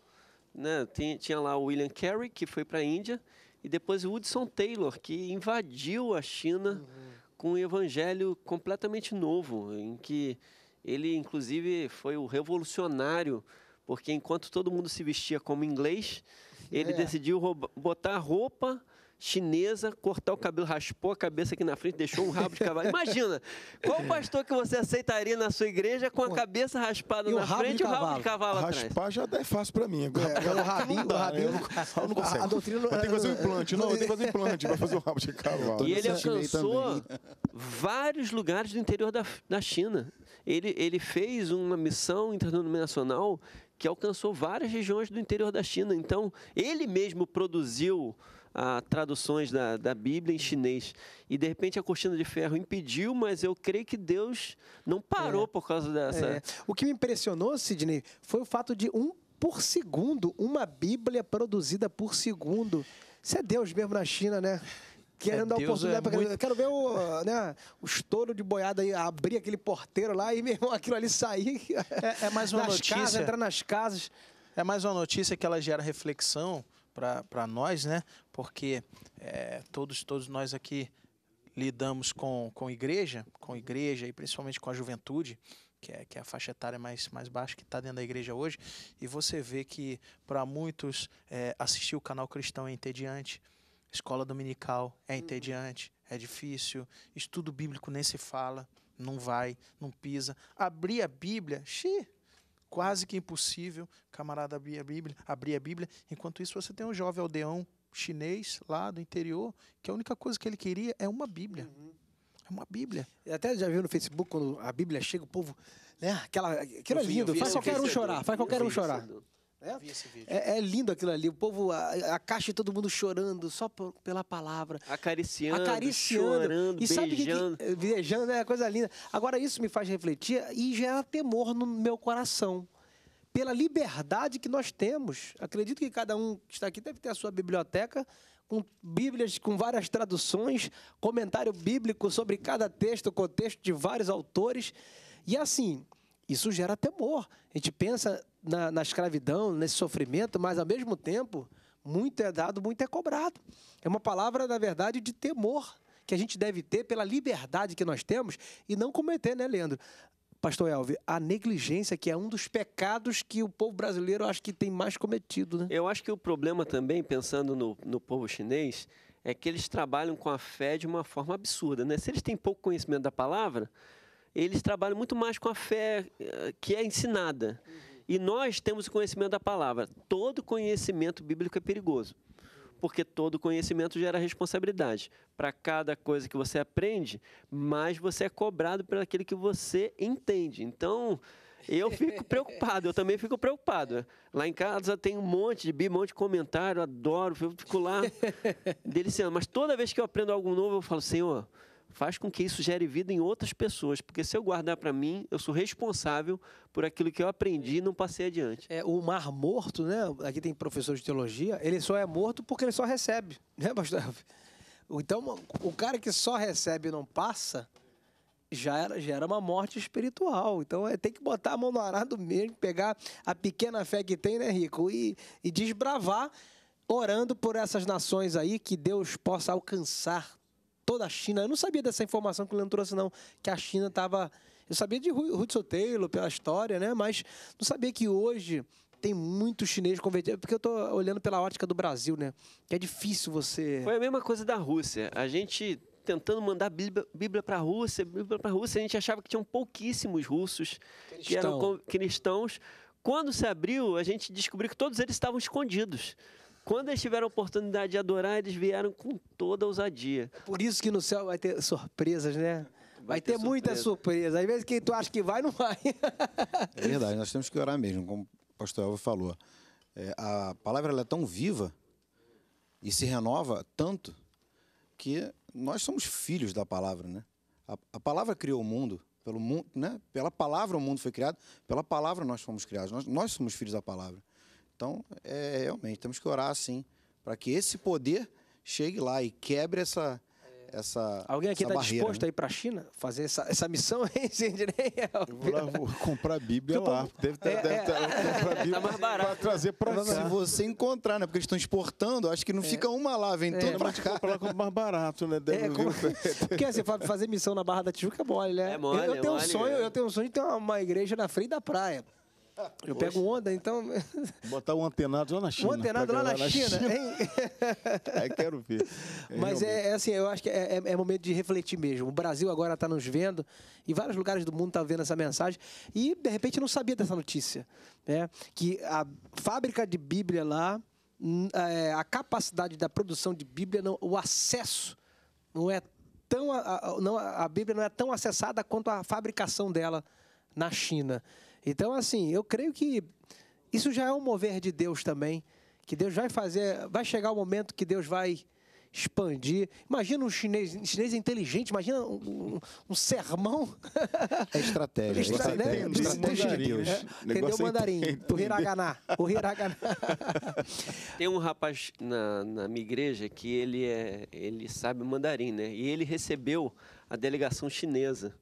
Né? tinha lá o William Carey, que foi para a Índia, e depois Hudson Taylor, que invadiu a China uhum. com um evangelho completamente novo, em que ele, inclusive, foi o revolucionário, porque enquanto todo mundo se vestia como inglês, ele é. decidiu botar roupa chinesa, cortar o cabelo, raspou a cabeça aqui na frente, deixou um rabo de cavalo. Imagina, qual pastor que você aceitaria na sua igreja com a cabeça raspada e na frente e o rabo de cavalo atrás? Raspar já é fácil para mim. Agora, é, o rabinho, dá, o rabinho, né? não, não eu A, a doutrina não... Tem que é- fazer um implante, não, tem que fazer um implante para fazer o rabo de cavalo. E ele alcançou vários lugares do interior da, da China. Ele, ele fez uma missão internacional que alcançou várias regiões do interior da China. Então, ele mesmo produziu a traduções da, da Bíblia em chinês. E de repente a cortina de ferro impediu, mas eu creio que Deus não parou é, por causa dessa. É. O que me impressionou, Sidney, foi o fato de um por segundo, uma Bíblia produzida por segundo. Isso é Deus mesmo na China, né? querendo é, oportunidade. É muito... Quero ver o, né, o estouro de boiada aí, abrir aquele porteiro lá e, meu irmão, aquilo ali sair. É, é mais [LAUGHS] uma notícia. Casas, entrar nas casas. É mais uma notícia que ela gera reflexão para nós, né? Porque é, todos, todos nós aqui lidamos com, com igreja, com igreja e principalmente com a juventude, que é, que é a faixa etária mais, mais baixa que está dentro da igreja hoje, e você vê que para muitos é, assistir o canal cristão é entediante, escola dominical é uhum. entediante, é difícil, estudo bíblico nem se fala, não vai, não pisa. Abrir a Bíblia, xiii quase que impossível, camarada, abrir a Bíblia. Abrir a Bíblia. Enquanto isso, você tem um jovem aldeão chinês lá do interior, que a única coisa que ele queria é uma Bíblia. Uhum. É uma Bíblia. Eu até já viu no Facebook, quando a Bíblia chega, o povo. Né? Aquela, aquilo é lindo. Faz qualquer um chorar. Faz qualquer um chorar. É, vi esse vídeo. É, é, lindo aquilo ali. O povo, a, a caixa e todo mundo chorando, só por, pela palavra. Acariciando, Acariciando. chorando, e sabe beijando. Que, que, beijando, é coisa linda. Agora, isso me faz refletir e gera temor no meu coração. Pela liberdade que nós temos. Acredito que cada um que está aqui deve ter a sua biblioteca com bíblias, com várias traduções, comentário bíblico sobre cada texto, contexto de vários autores. E assim, isso gera temor. A gente pensa na, na escravidão, nesse sofrimento, mas ao mesmo tempo, muito é dado, muito é cobrado. É uma palavra, na verdade, de temor que a gente deve ter pela liberdade que nós temos e não cometer, né, Leandro? Pastor Elvio, a negligência, que é um dos pecados que o povo brasileiro acho que tem mais cometido, né? Eu acho que o problema também, pensando no, no povo chinês, é que eles trabalham com a fé de uma forma absurda, né? Se eles têm pouco conhecimento da palavra, eles trabalham muito mais com a fé eh, que é ensinada. Uhum. E nós temos o conhecimento da palavra. Todo conhecimento bíblico é perigoso, porque todo conhecimento gera responsabilidade. Para cada coisa que você aprende, mais você é cobrado por aquilo que você entende. Então, eu fico preocupado, eu também fico preocupado. Lá em casa tem um monte de bi, um monte de comentário, adoro, eu fico lá deliciando. Mas toda vez que eu aprendo algo novo, eu falo, Senhor, assim, faz com que isso gere vida em outras pessoas, porque se eu guardar para mim, eu sou responsável por aquilo que eu aprendi e não passei adiante. É, o mar morto, né? Aqui tem professor de teologia, ele só é morto porque ele só recebe, [LAUGHS] né, pastor? Então, o cara que só recebe e não passa, já era, uma morte espiritual. Então é, tem que botar a mão no arado mesmo, pegar a pequena fé que tem, né, Rico? E, e desbravar, orando por essas nações aí, que Deus possa alcançar toda a China. Eu não sabia dessa informação que o Leandro trouxe, não, que a China estava. Eu sabia de Hudson Taylor pela história, né? Mas não sabia que hoje tem muito chinês convertido. Porque eu estou olhando pela ótica do Brasil, né? Que é difícil você. Foi a mesma coisa da Rússia. A gente tentando mandar Bíblia, Bíblia para a Rússia, Bíblia para a Rússia, a gente achava que tinham pouquíssimos russos Cristão. que eram cristãos. Quando se abriu, a gente descobriu que todos eles estavam escondidos. Quando eles tiveram a oportunidade de adorar, eles vieram com toda a ousadia. Por isso que no céu vai ter surpresas, né? Vai, vai ter, ter surpresa. muita surpresa. Às vezes quem tu acha que vai, não vai. é verdade, nós temos que orar mesmo, como o pastor Elvio falou. É, a palavra é tão viva e se renova tanto que nós somos filhos da palavra, né? A, a palavra criou o mundo, pelo mundo, né? Pela palavra o mundo foi criado, pela palavra nós fomos criados. Nós, nós somos filhos da palavra. Então, é, realmente, temos que orar assim, para que esse poder chegue lá e quebre essa. Essa, Alguém aqui está disposto né? a ir para a China fazer essa, essa missão aí, [LAUGHS] Eu vou lá vou comprar a Bíblia lá. Deve, ter, é, deve ter, é, comprar a [LAUGHS] tá Bíblia tá para trazer para é cá. Se você encontrar, né? Porque eles estão exportando, acho que não é. fica uma lá, vem toda para cá. Comprar mais barato, né? Deve é, como... [LAUGHS] assim, fazer missão na Barra da Tijuca é mole, né? É mole, eu, eu é tenho mole, um sonho, Eu tenho um sonho de ter uma, uma igreja na frente da praia. Eu pego onda, então. Botar um antenado lá na China. Um antenado lá na, China, China, hein? é, [LAUGHS] quero ver. É, Mas é, é, assim, eu acho que é, é, é, momento de refletir mesmo. O Brasil agora está nos vendo, e vários lugares do mundo estão tá vendo essa mensagem, e de repente não sabia dessa notícia. Né? Que a fábrica de Bíblia lá, é, a capacidade da produção de Bíblia, não, o acesso não é tão. A, não, a Bíblia não é tão acessada quanto a fabricação dela na China. Então, assim, eu creio que isso já é um mover de Deus também, que Deus vai fazer, vai chegar o momento que Deus vai expandir. Imagina um chinês, um chinês inteligente, imagina um, um, sermão. É estratégia. [LAUGHS] né? Entende, mandarim, Entendeu o mandarim, o hiragana, o hiragana. [LAUGHS] Tem um rapaz na, na minha igreja que ele, é, ele sabe mandarim, né? E ele recebeu a delegação chinesa.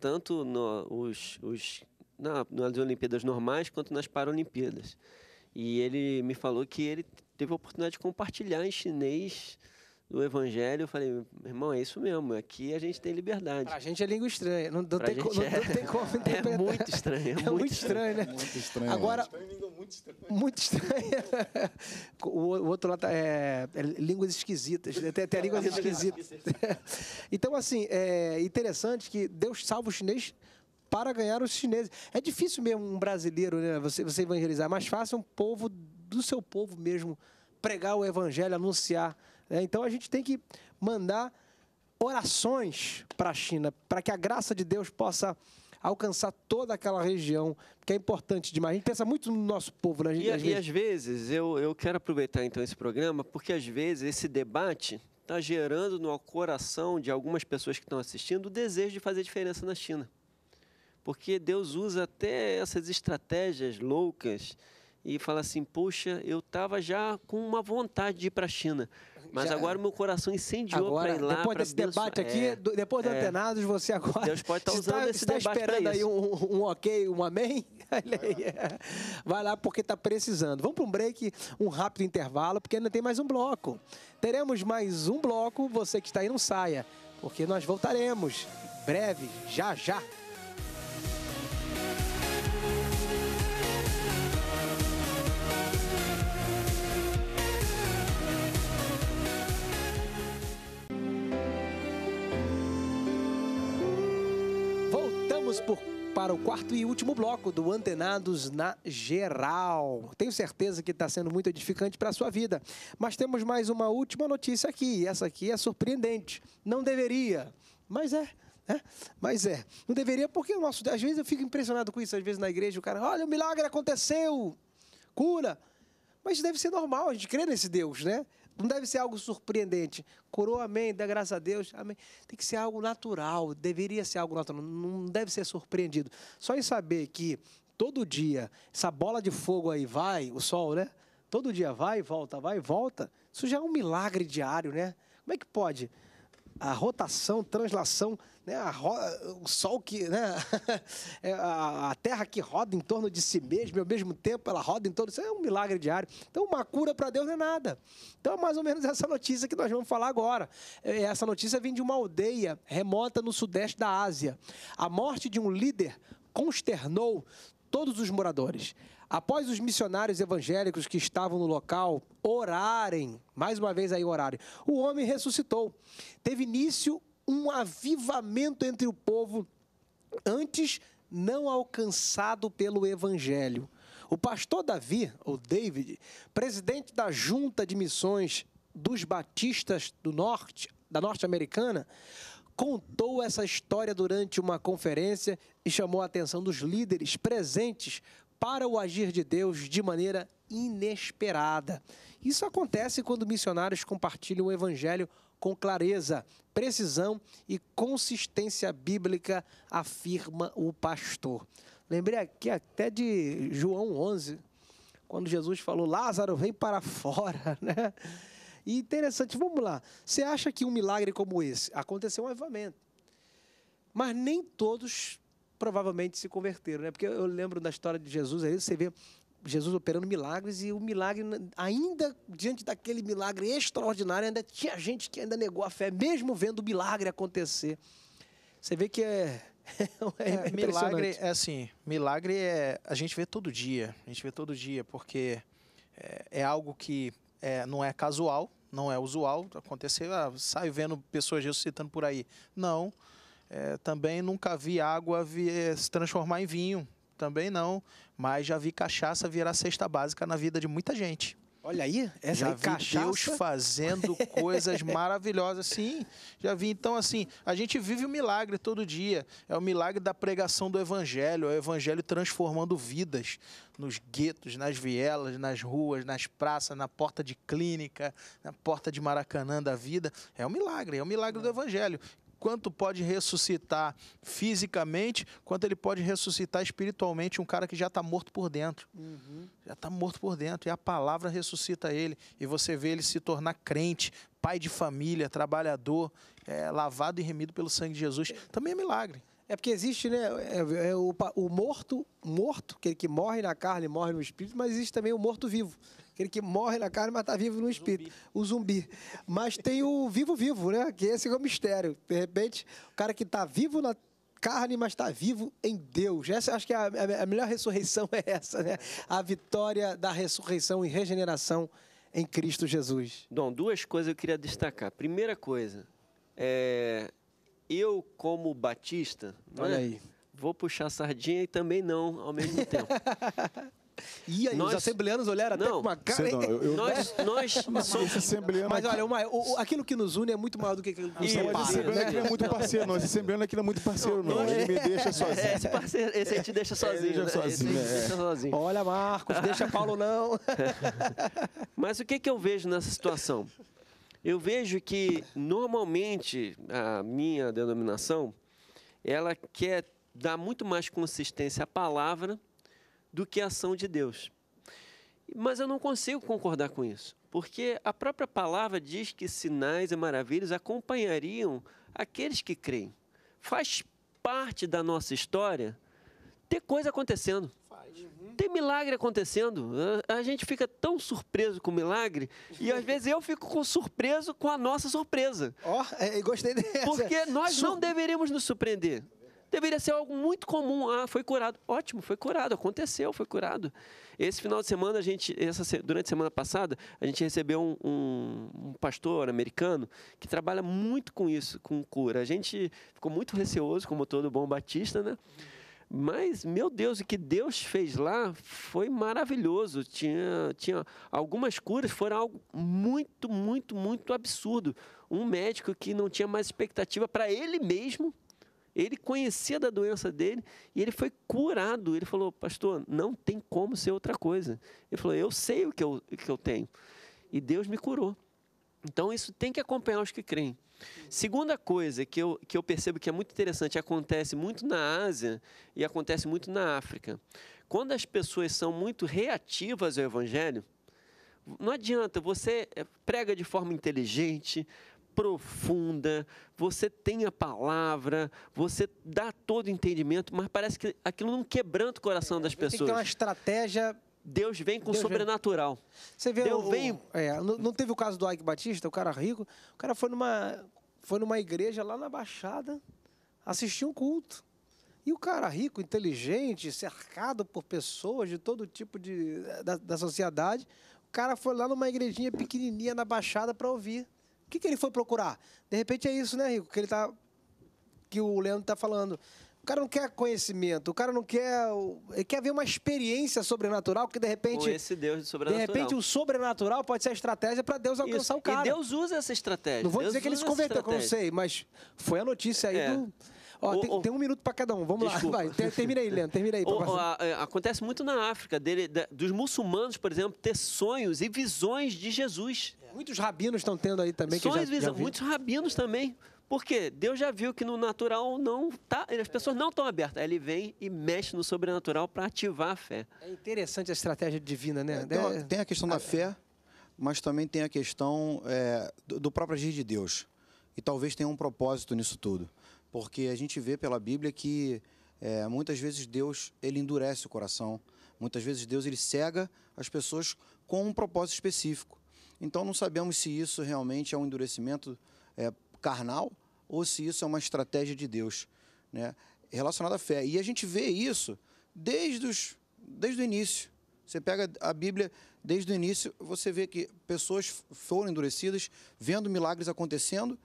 Tanto no, os, os na, nas Olimpíadas normais quanto nas Paralimpíadas. E ele me falou que ele teve a oportunidade de compartilhar em chinês do evangelho, eu falei, irmão, é isso mesmo, aqui a gente tem liberdade. Pra gente é língua estranha, não, não, tem, co, não, é, não tem, como [LAUGHS] é interpretar. É muito estranho. É, [LAUGHS] é muito, estranha. estranho, estranho, né? Muito estranho. Agora, né? muito estranha. Muito estranha. [LAUGHS] o, outro lado tá, é, é, línguas esquisitas, né? tem, até línguas esquisitas. então, assim, é interessante que Deus salva o chinês para ganhar os chineses. É difícil mesmo um brasileiro, né? Você, você evangelizar. É mais fácil um povo do seu povo mesmo pregar o evangelho, anunciar. Né? Então a gente tem que mandar orações para a China, para que a graça de Deus possa alcançar toda aquela região, que é importante demais. A gente pensa muito no nosso povo. Né? Gente, e, às vezes... e, às vezes, eu, eu quero aproveitar então esse programa, porque às vezes esse debate está gerando no coração de algumas pessoas que estão assistindo o desejo de fazer diferença na China. Porque Deus usa até essas estratégias loucas e fala assim: Poxa, eu estava já com uma vontade de ir para a China, mas já, agora o meu coração incendiou para ir lá. Depois desse abençoar. debate aqui, é, do, depois do é, Antenados, você agora. Deus pode estar tá usando está, esse está debate. esperando aí um, um, ok, um amém? Vai [LAUGHS] lá, é. Vai lá porque está precisando. Vamos para um break, um rápido intervalo, porque ainda tem mais um bloco. Teremos mais um bloco, você que está aí não saia, porque nós voltaremos breve, já já. vamos por, para o quarto e último bloco do Antenados na Geral. Tenho certeza que está sendo muito edificante para a sua vida. Mas temos mais uma última notícia aqui. E essa aqui é surpreendente. Não deveria, mas é. É? Mas é, não deveria, porque nosso, às vezes eu fico impressionado com isso, às vezes na igreja o cara, olha, o milagre aconteceu, cura. Mas deve ser normal, a gente crê nesse Deus, né? não deve ser algo surpreendente. Coroa, amém, dá graças a Deus, amém. Tem que ser algo natural, deveria ser algo natural, não deve ser surpreendido. Só em saber que todo dia essa bola de fogo aí vai, o sol, né? Todo dia vai e volta, vai e volta. Isso já é um milagre diário, né? Como é que pode? A rotação, translação né, a o sol que. Né, [LAUGHS] é, a, terra que roda em torno de si mesma e ao mesmo tempo ela roda em torno. Isso é um milagre diário. Então, uma cura para Deus não é nada. Então, é mais ou menos essa notícia que nós vamos falar agora. É, essa notícia vem de uma aldeia remota no sudeste da Ásia. A morte de um líder consternou todos os moradores. Após os missionários evangélicos que estavam no local orarem, mais uma vez aí orarem, o homem ressuscitou. Teve início um avivamento entre o povo antes não alcançado pelo evangelho. O pastor Davi, ou David, presidente da Junta de Missões dos Batistas do Norte, da norte-americana, contou essa história durante uma conferência e chamou a atenção dos líderes presentes para o agir de Deus de maneira inesperada. Isso acontece quando missionários compartilham o evangelho com clareza, precisão e consistência bíblica, afirma o pastor. Lembrei aqui até de João 11, quando Jesus falou: Lázaro, vem para fora, [LAUGHS] né? E interessante, vamos lá. Você acha que um milagre como esse aconteceu um avivamento? Mas nem todos provavelmente se converteram, né? Porque eu lembro da história de Jesus, aí você vê Jesus operando milagres e o milagre, ainda diante daquele milagre extraordinário, ainda tinha gente que ainda negou a fé, mesmo vendo o milagre acontecer. Você vê que é. [LAUGHS] é, é milagre é assim, milagre é. A gente vê todo dia, a gente vê todo dia, porque é, é algo que é, não é casual, não é usual. Aconteceu, ah, saio vendo pessoas ressuscitando por aí. Não. É, também nunca vi água eh, se transformar em vinho. Também não mas já vi cachaça virar cesta básica na vida de muita gente. Olha aí, essa já vi cachaça. Deus fazendo [LAUGHS] coisas maravilhosas, sim. Já vi. Então, assim, a gente vive o um milagre todo dia. É o milagre da pregação do Evangelho, é o Evangelho transformando vidas nos guetos, nas vielas, nas ruas, nas praças, na porta de clínica, na porta de Maracanã da vida. É um milagre, é o um milagre do é. Evangelho quanto pode ressuscitar fisicamente, quanto ele pode ressuscitar espiritualmente um cara que já está morto por dentro. Uhum. Já está morto por dentro. E a palavra ressuscita ele. E você vê ele se tornar crente, pai de família, trabalhador, é, lavado e remido pelo sangue de Jesus. Também é milagre. É porque existe, né? É, é o, o, morto, morto, aquele que morre na carne, morre no espírito, mas existe também o morto vivo. Aquele que morre na carne, mas está vivo no espírito. Zumbi. O zumbi. Mas tem o vivo-vivo, né? Que esse é o mistério. De repente, o cara que está vivo na carne, mas está vivo em Deus. Essa acho que é a, é é a, melhor ressurreição [LAUGHS] é essa, né? A vitória da ressurreição e regeneração em Cristo Jesus. Dom, duas coisas eu queria destacar. Primeira coisa, é, eu como batista, olha né, aí, vou puxar sardinha e também não ao mesmo [LAUGHS] tempo. E aí, nós... os assembleanos olharam não, até com uma cara. Não, eu, eu... Nós, nós [LAUGHS] somos. Assembleano mas olha, uma, o, aquilo que nos une é muito maior do que aquilo que nos separa. Esse assembleano né? aqui não é muito parceiro, não. Esse assembleano aqui não é muito parceiro, não. Ele me é. deixa sozinho. É, esse, parceiro, esse aí te deixa sozinho. Deixa né? sozinho, é. deixa sozinho. Olha, Marcos, deixa Paulo não. [LAUGHS] mas o que, que eu vejo nessa situação? Eu vejo que normalmente a minha denominação ela quer dar muito mais consistência à palavra do que a ação de Deus. Mas eu não consigo concordar com isso, porque a própria palavra diz que sinais e maravilhas acompanhariam aqueles que creem. Faz parte da nossa história ter coisa acontecendo. Uhum. ter Tem milagre acontecendo. A, a, gente fica tão surpreso com o milagre e às vezes eu fico com surpreso com a nossa surpresa. Ó, oh, gostei dessa. Porque nós Sur... não deveríamos nos surpreender. Deveria ser algo muito comum. Ah, foi curado. Ótimo, foi curado. Aconteceu, foi curado. Esse final de semana, a gente, essa, durante a semana passada, a gente recebeu um, um, um, pastor americano que trabalha muito com isso, com cura. A gente ficou muito receoso, como todo bom batista, né? Mas, meu Deus, o que Deus fez lá foi maravilhoso. Tinha, tinha algumas curas foram algo muito, muito, muito absurdo. Um médico que não tinha mais expectativa para ele mesmo ele conhecia da doença dele e ele foi curado. Ele falou, pastor, não tem como ser outra coisa. Ele falou, eu sei o que eu, o que eu tenho. E Deus me curou. Então, isso tem que acompanhar os que creem. Segunda coisa que eu, que eu percebo que é muito interessante, acontece muito na Ásia e acontece muito na África. Quando as pessoas são muito reativas ao Evangelho, não adianta, você eh, prega de forma inteligente, profunda, você tem a palavra, você dá todo o entendimento, mas parece que aquilo não quebranta o coração é, das pessoas. Tem que ter uma estratégia Deus vem com Deus sobrenatural. Vem. Você vê Deus o, vem... É, não teve o caso do Ike Batista, o cara rico? O cara foi numa, foi numa igreja lá na Baixada, assistiu um culto. E o cara rico, inteligente, cercado por pessoas de todo tipo de, da, da sociedade, o cara foi lá numa igrejinha pequenininha na Baixada para ouvir. O que, que ele foi procurar? De repente é isso, né, Rico? Que ele tá. Que o Leandro está falando. O cara não quer conhecimento, o cara não quer. Ele quer ver uma experiência sobrenatural que de repente. esse Deus de sobrenatural. De repente o sobrenatural pode ser a estratégia para Deus alcançar Isso. o cara. E Deus usa essa estratégia. Não vou Deus dizer que ele se converteu, que eu não sei, mas foi a notícia aí é. do. Ó, o, tem, o, tem, um minuto para cada um. Vamos desculpa. lá. Vai, termina aí, Leandro. Termina aí. O, a, é, acontece muito na África, dele, da, dos muçulmanos, por exemplo, ter sonhos e visões de Jesus. É. Muitos rabinos estão tendo aí também. Sonhos que já, visão, já muitos rabinos também. Porque Deus já viu que no natural não tá, as pessoas não estão abertas. Aí ele vem e mexe no sobrenatural para ativar a fé. É interessante a estratégia divina, né? É, tem, a questão da ah. fé, mas também tem a questão é, do próprio agir de Deus. E talvez tenha um propósito nisso tudo porque a gente vê pela Bíblia que é, muitas vezes Deus ele endurece o coração, muitas vezes Deus ele cega as pessoas com um propósito específico. Então não sabemos se isso realmente é um endurecimento é, carnal ou se isso é uma estratégia de Deus, né? relacionada à fé. E a gente vê isso desde, os, desde o início. Você pega a Bíblia desde o início, você vê que pessoas foram endurecidas, vendo milagres acontecendo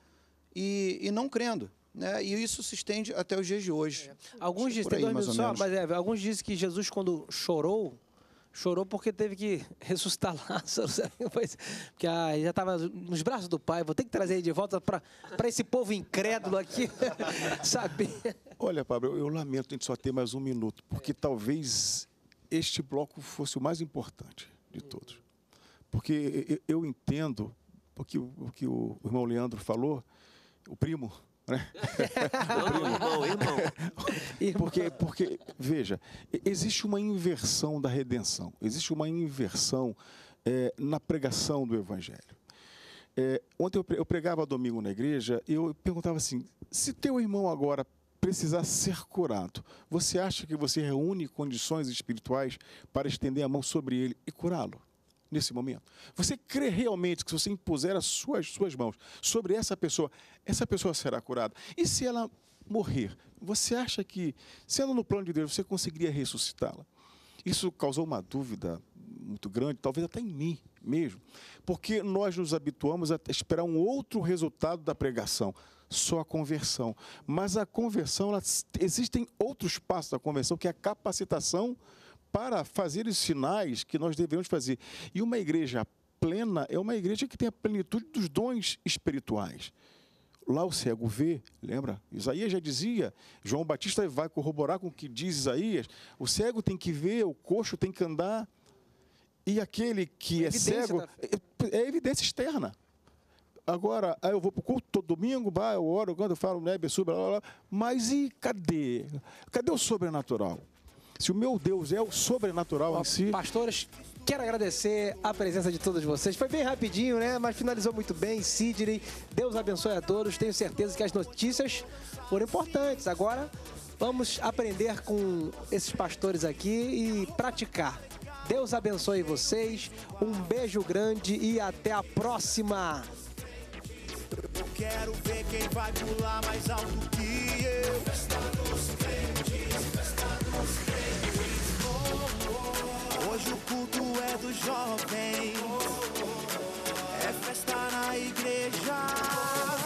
e, e não crendo. Né? E isso se estende até os dias de hoje. É. Alguns dizem, só, mas é, alguns dizem que Jesus, quando chorou, chorou porque teve que [LAUGHS] ressuscitar Lázaro, porque ah, já estava nos braços do pai, vou ter que trazer ele de volta para esse povo incrédulo aqui [LAUGHS] saber. Olha, Pablo, eu, eu lamento a gente só ter mais um minuto, porque é. talvez este bloco fosse o mais importante de hum. todos. Porque eu entendo, porque o que o irmão Leandro falou, o primo, né? Não, irmão, irmão. Porque, porque, veja, existe uma inversão da redenção, existe uma inversão é, na pregação do Evangelho. É, ontem eu pregava domingo na igreja e eu perguntava assim: se teu irmão agora precisar ser curado, você acha que você reúne condições espirituais para estender a mão sobre ele e curá-lo? nesse momento? Você crê realmente que se você impuser as suas, suas mãos sobre essa pessoa, essa pessoa será curada? E se ela morrer, você acha que, sendo no plano de Deus, você conseguiria ressuscitá-la? Isso causou uma dúvida muito grande, talvez até em mim mesmo, porque nós nos habituamos a esperar um outro resultado da pregação, só a conversão. Mas a conversão, ela, existem outros passos da conversão, que é a capacitação para fazer os sinais que nós devemos fazer. E uma igreja plena é uma igreja que tem a plenitude dos dons espirituais. Lá o cego vê, lembra? Isaías já dizia, João Batista vai corroborar com o que diz Isaías: o cego tem que ver, o coxo tem que andar. E aquele que é cego da... é, é evidência externa. Agora, ah, eu vou para o culto todo domingo, bah, eu oro, quando eu falo, né, suba, blá, blá, blá. mas e cadê? Cadê o sobrenatural? se o meu Deus é o sobrenatural em si. Pastores, Quero agradecer a presença de todos vocês. Foi bem rapidinho, né? Mas finalizou muito bem. Sidney, Deus abençoe a todos. Tenho certeza que as notícias foram importantes. Agora vamos aprender com esses pastores aqui e praticar. Deus abençoe vocês. Um beijo grande e até a próxima. Eu quero ver quem vai pular mais alto que eu. hoje o culto é dos jovens. É festa na igreja.